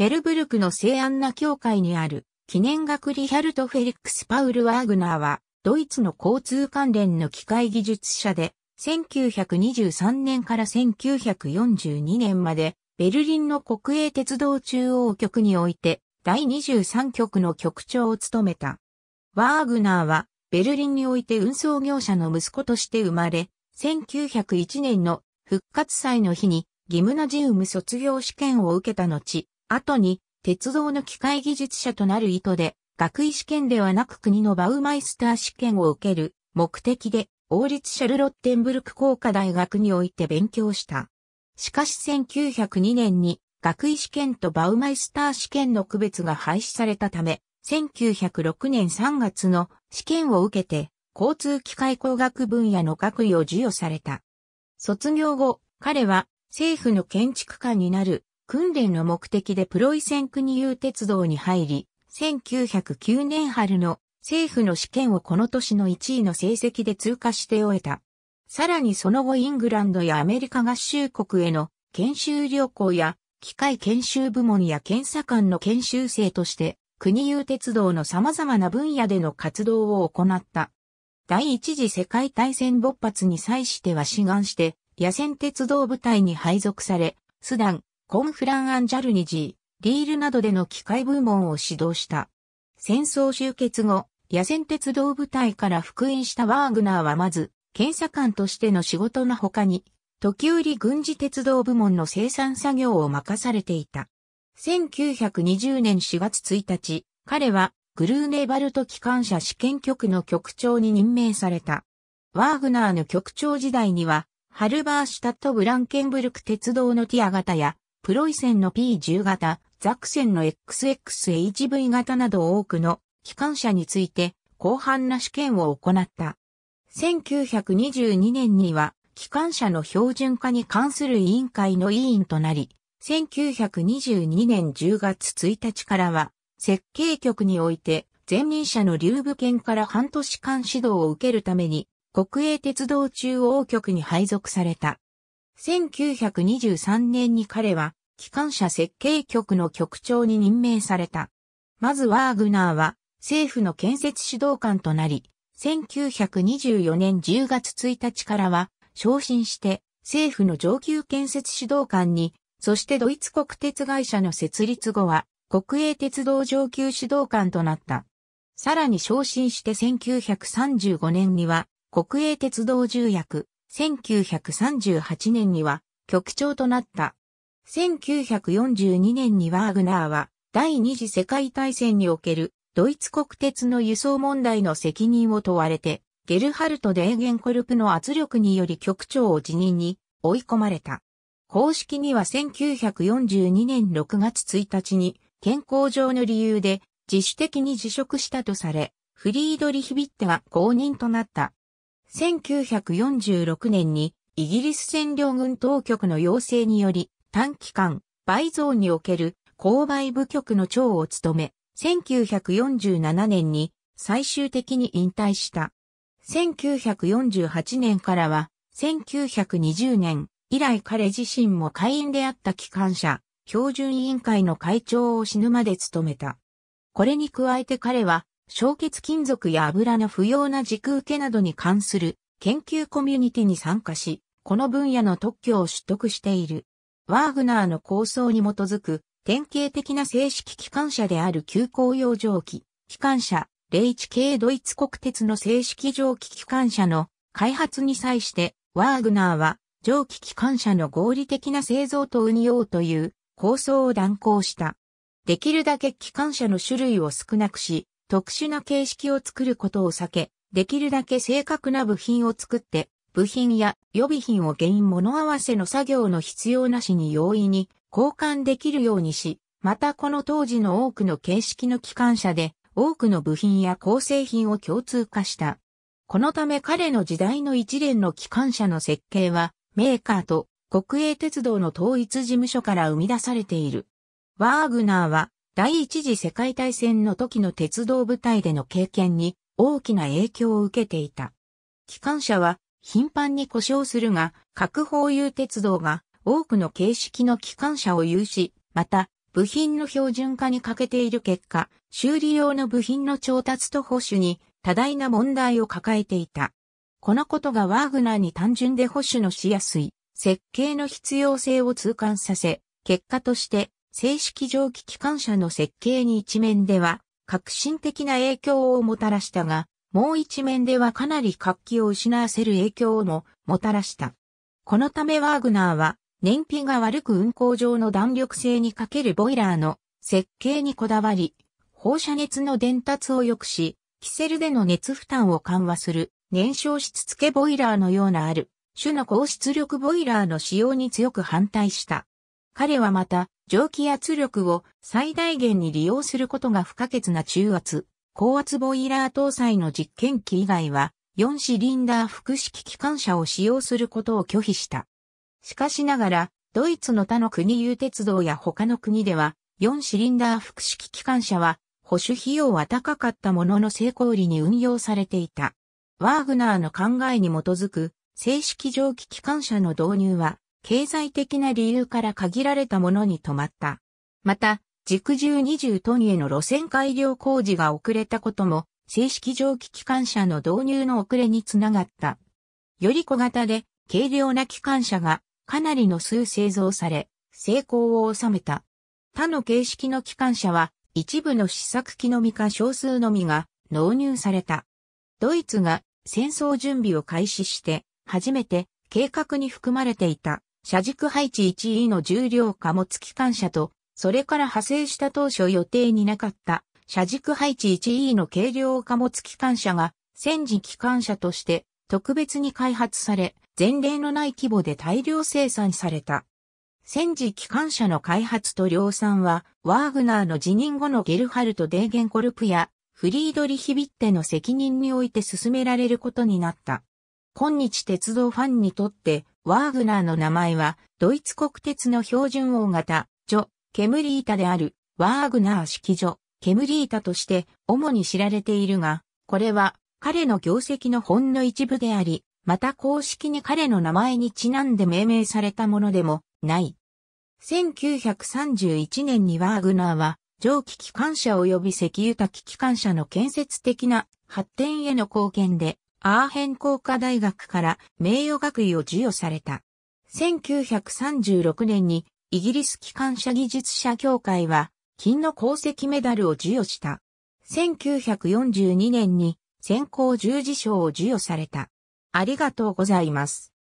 フェルブルクの聖アンナ教会にある記念学リヒャルト・フェリックス・パウル・ワーグナーは、ドイツの交通関連の機械技術者で、1923年から1942年まで、ベルリンの国営鉄道中央局において、第23局の局長を務めた。ワーグナーは、ベルリンにおいて運送業者の息子として生まれ、1901年の復活祭の日に、ギムナジウム卒業試験を受けた後、後に鉄道の機械技術者となる意図で、学位試験ではなく国のバウマイスター試験を受ける目的で、王立シャルロッテンブルク工科大学において勉強した。しかし1902年に学位試験とバウマイスター試験の区別が廃止されたため、1906年3月の試験を受けて、交通機械工学分野の学位を授与された。卒業後、彼は政府の建築家になる訓練の目的でプロイセン国有鉄道に入り、1909年春の政府の試験をこの年の1位の成績で通過して終えた。さらにその後イングランドやアメリカ合衆国への研修旅行や機械研修部門や検査官の研修生として国有鉄道の様々な分野での活動を行った。第一次世界大戦勃発に際しては志願して野戦鉄道部隊に配属され、スダン、コンフラン・アンジャルニジー、リールなどでの機械部門を指導した。戦争終結後、野戦鉄道部隊から復員したワーグナーはまず、検査官としての仕事の他に、時折軍事鉄道部門の生産作業を任されていた。1920年4月1日、彼はグルーネバルト機関車試験局の局長に任命された。ワーグナーの局長時代には、ハルバーシュタットブランケンブルク鉄道のティア型や、プロイセンの P10 型、ザクセンの XXHV 型など多くの機関車について広範な試験を行った。1922年には機関車の標準化に関する委員会の委員となり、1922年10月1日からは設計局において前任者の留部権から半年間指導を受けるために国営鉄道中央局に配属された。1923年に彼は、機関車設計局の局長に任命された。まずワーグナーは、政府の建設指導官となり、1924年10月1日からは、昇進して、政府の上級建設指導官に、そしてドイツ国鉄会社の設立後は、国営鉄道上級指導官となった。さらに昇進して1935年には、国営鉄道重役、1938年には局長となった。1942年にワーグナーは第二次世界大戦におけるドイツ国鉄の輸送問題の責任を問われて、ゲルハルト・デーゲンコルプの圧力により局長を辞任に追い込まれた。公式には1942年6月1日に健康上の理由で自主的に辞職したとされ、フリードリヒビッテが公認となった。1946年にイギリス占領軍当局の要請により短期間、倍増における購買部局の長を務め、1947年に最終的に引退した。1948年からは、1920年以来彼自身も会員であった機関車、標準委員会の会長を死ぬまで務めた。これに加えて彼は、焼結金属や油の不要な軸受けなどに関する研究コミュニティに参加し、この分野の特許を取得している。ワーグナーの構想に基づく典型的な正式機関車である急行用蒸気、機関車、01系ドイツ国鉄の正式蒸気機関車の開発に際して、ワーグナーは蒸気機関車の合理的な製造と運用という構想を断行した。できるだけ機関車の種類を少なくし、特殊な形式を作ることを避け、できるだけ正確な部品を作って、部品や予備品を原因物合わせの作業の必要なしに容易に交換できるようにし、またこの当時の多くの形式の機関車で多くの部品や構成品を共通化した。このため彼の時代の一連の機関車の設計はメーカーと国営鉄道の統一事務所から生み出されている。ワーグナーは第一次世界大戦の時の鉄道部隊での経験に大きな影響を受けていた。機関車は頻繁に故障するが、各方有鉄道が多くの形式の機関車を有し、また、部品の標準化に欠けている結果、修理用の部品の調達と保守に多大な問題を抱えていた。このことがワーグナーに単純で保守のしやすい設計の必要性を痛感させ、結果として正式蒸気機関車の設計に一面では革新的な影響をもたらしたが、もう一面ではかなり活気を失わせる影響ももたらした。このためワーグナーは燃費が悪く運行上の弾力性にかけるボイラーの設計にこだわり、放射熱の伝達を良くし、キセルでの熱負担を緩和する燃焼しつつけボイラーのようなある種の高出力ボイラーの使用に強く反対した。彼はまた、蒸気圧力を最大限に利用することが不可欠な中圧、高圧ボイラー搭載の実験機以外は、4シリンダー複式機関車を使用することを拒否した。しかしながら、ドイツの他の国有鉄道や他の国では、4シリンダー複式機関車は、保守費用は高かったものの成功裏に運用されていた。ワーグナーの考えに基づく、正式蒸気機関車の導入は、経済的な理由から限られたものに止まった。また、軸重20トンへの路線改良工事が遅れたことも、正式蒸気機関車の導入の遅れにつながった。より小型で軽量な機関車がかなりの数製造され、成功を収めた。他の形式の機関車は一部の試作機のみか少数のみが納入された。ドイツが戦争準備を開始して初めて計画に含まれていた車軸配置1位の重量貨物機関車と、それから派生した当初予定になかった車軸配置1位の軽量貨物機関車が戦時機関車として特別に開発され、前例のない規模で大量生産された。戦時機関車の開発と量産は、ワーグナーの辞任後のゲルハルト・デーゲンコルプや、フリードリヒビッテの責任において進められることになった。今日鉄道ファンにとって、ワーグナーの名前は、ドイツ国鉄の標準大型、ジョ、ケムリータである、ワーグナー式ジョ、ケムリータとして主に知られているが、これは彼の業績のほんの一部であり、また公式に彼の名前にちなんで命名されたものでもない。1931年にワーグナーは、蒸気機関車及び石油多機関車の建設的な発展への貢献で、アーヘン工科大学から名誉学位を授与された。1936年にイギリス機関車技術者協会は金の功績メダルを授与した。1942年に先行十字章を授与された。ありがとうございます。